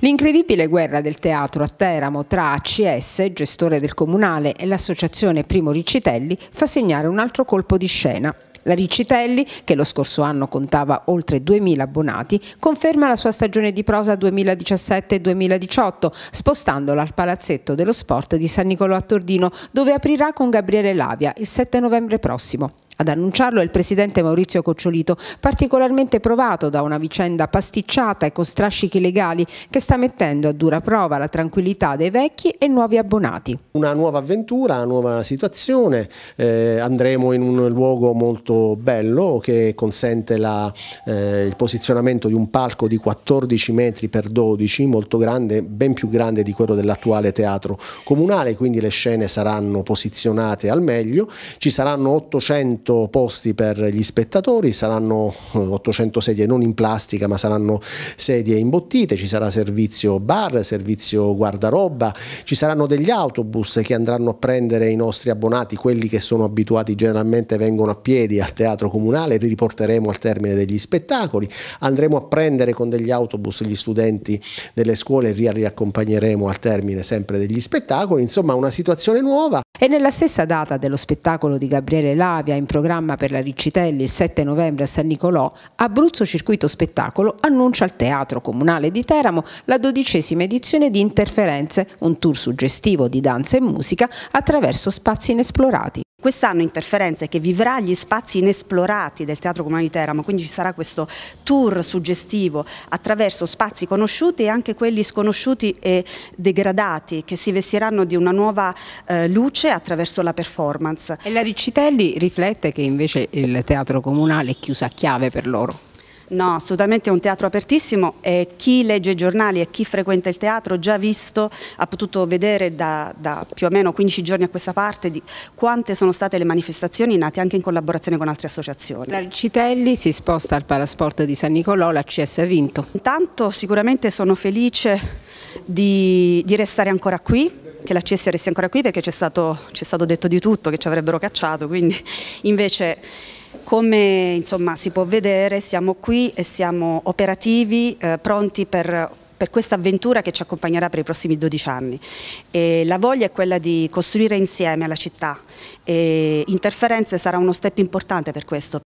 L'incredibile guerra del teatro a Teramo tra ACS, gestore del comunale, e l'associazione Primo Riccitelli fa segnare un altro colpo di scena. La Riccitelli, che lo scorso anno contava oltre 2.000 abbonati, conferma la sua stagione di prosa 2017-2018, spostandola al Palazzetto dello Sport di San Nicolò a Tordino, dove aprirà con Gabriele Lavia il 7 novembre prossimo. Ad annunciarlo è il presidente Maurizio Cocciolito, particolarmente provato da una vicenda pasticciata e con strascichi legali che sta mettendo a dura prova la tranquillità dei vecchi e nuovi abbonati. Una nuova avventura, una nuova situazione, eh, andremo in un luogo molto bello che consente la, eh, il posizionamento di un palco di 14 metri per 12, molto grande, ben più grande di quello dell'attuale teatro comunale, quindi le scene saranno posizionate al meglio, ci saranno 800 800 posti per gli spettatori, saranno 800 eh, sedie non in plastica ma saranno sedie imbottite, ci sarà servizio bar, servizio guardaroba, ci saranno degli autobus che andranno a prendere i nostri abbonati, quelli che sono abituati generalmente vengono a piedi al teatro comunale, li riporteremo al termine degli spettacoli, andremo a prendere con degli autobus gli studenti delle scuole e li riaccompagneremo al termine sempre degli spettacoli, insomma una situazione nuova. E nella stessa data dello spettacolo di Gabriele Lavia in programma per la Riccitelli il 7 novembre a San Nicolò, Abruzzo Circuito Spettacolo annuncia al Teatro Comunale di Teramo la dodicesima edizione di Interferenze, un tour suggestivo di danza e musica attraverso spazi inesplorati quest'anno Interferenze che vivrà gli spazi inesplorati del Teatro Comunale di Teramo, quindi ci sarà questo tour suggestivo attraverso spazi conosciuti e anche quelli sconosciuti e degradati che si vestiranno di una nuova eh, luce attraverso la performance. E la Riccitelli riflette che invece il Teatro Comunale è chiusa a chiave per loro. No, assolutamente è un teatro apertissimo e chi legge i giornali e chi frequenta il teatro ha già visto ha potuto vedere da, da più o meno 15 giorni a questa parte di quante sono state le manifestazioni nate anche in collaborazione con altre associazioni. La Citelli si sposta al Palasport di San Nicolò, la CS ha vinto. Intanto sicuramente sono felice di, di restare ancora qui, che la CS resti ancora qui perché ci è stato, stato detto di tutto, che ci avrebbero cacciato, quindi invece come insomma, si può vedere siamo qui e siamo operativi, eh, pronti per per questa avventura che ci accompagnerà per i prossimi 12 anni. E la voglia è quella di costruire insieme la città e Interferenze sarà uno step importante per questo.